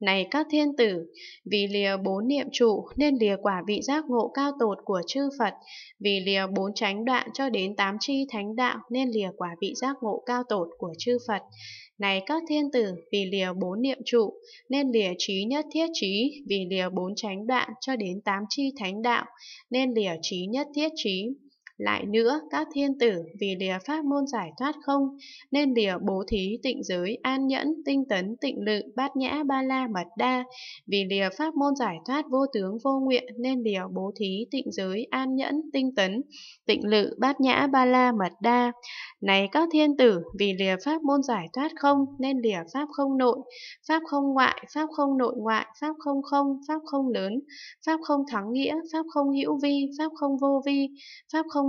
Này các thiên tử, vì lìa bốn niệm trụ nên lìa quả vị giác ngộ cao tột của chư Phật, vì lìa bốn chánh đoạn cho đến tám chi thánh đạo nên lìa quả vị giác ngộ cao tột của chư Phật. Này các thiên tử, vì lìa bốn niệm trụ nên lìa trí nhất thiết trí, vì lìa bốn chánh đoạn cho đến tám chi thánh đạo nên lìa trí nhất thiết trí. Lại nữa, các thiên tử vì lìa pháp môn giải thoát không, nên lìa bố thí tịnh giới, an nhẫn, tinh tấn, tịnh lự, bát nhã, ba la, mật đa. Vì lìa pháp môn giải thoát vô tướng vô nguyện, nên lìa bố thí tịnh giới, an nhẫn, tinh tấn, tịnh lự, bát nhã, ba la, mật đa. Này các thiên tử, vì lìa pháp môn giải thoát không, nên lìa pháp không nội, pháp không ngoại, pháp không nội ngoại, pháp không không, pháp không lớn, pháp không thắng nghĩa, pháp không hữu vi, pháp không vô vi, pháp không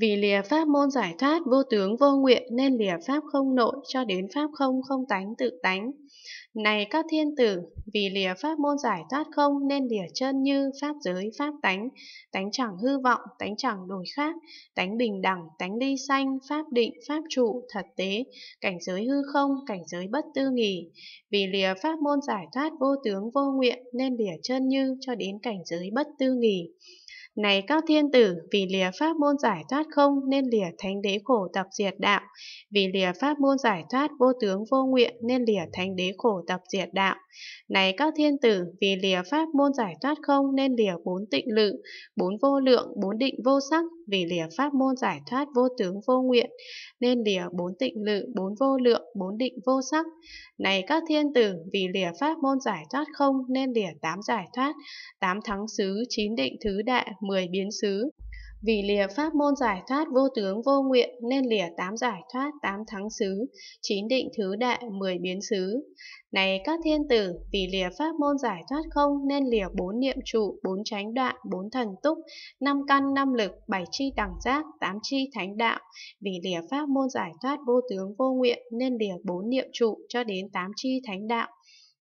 vì lìa pháp môn giải thoát vô tướng vô nguyện nên lìa pháp không nội cho đến pháp không không tánh tự tánh. Này các thiên tử, vì lìa pháp môn giải thoát không nên lìa chân như pháp giới pháp tánh, tánh chẳng hư vọng, tánh chẳng đổi khác, tánh bình đẳng, tánh ly sanh, pháp định, pháp trụ, thật tế, cảnh giới hư không, cảnh giới bất tư nghỉ. Vì lìa pháp môn giải thoát vô tướng vô nguyện nên lìa chân như cho đến cảnh giới bất tư nghỉ. Này các thiên tử, vì lìa pháp môn giải thoát không nên lìa thánh đế khổ tập diệt đạo, vì lìa pháp môn giải thoát vô tướng vô nguyện nên lìa thánh đế khổ tập diệt đạo. Này các thiên tử, vì lìa pháp môn giải thoát không nên lìa bốn tịnh lự, bốn vô lượng, bốn định vô sắc, vì lìa pháp môn giải thoát vô tướng vô nguyện nên lìa bốn tịnh lự, bốn vô lượng, bốn định vô sắc. Này các thiên tử, vì lìa pháp môn giải thoát không nên lìa tám giải thoát, tám thắng xứ, chín định thứ đại, 10 biến xứ. Vì lìa pháp môn giải thoát vô tướng vô nguyện nên lìa tám giải thoát tám thắng xứ, chín định thứ đại mười biến xứ. Này các thiên tử, vì lìa pháp môn giải thoát không nên lìa bốn niệm trụ, bốn chánh đoạn, bốn thần túc, năm căn, năm lực, bảy chi đẳng giác, tám chi thánh đạo. Vì lìa pháp môn giải thoát vô tướng vô nguyện nên lìa bốn niệm trụ cho đến tám chi thánh đạo.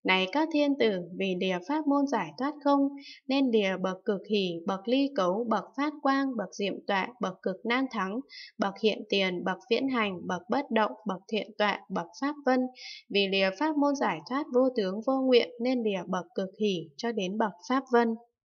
Này các thiên tử, vì địa pháp môn giải thoát không, nên địa bậc cực hỷ, bậc ly cấu, bậc phát quang, bậc diệm tọa, bậc cực nan thắng, bậc hiện tiền, bậc viễn hành, bậc bất động, bậc thiện tọa, bậc pháp vân. Vì địa pháp môn giải thoát vô tướng vô nguyện nên địa bậc cực hỷ cho đến bậc pháp vân.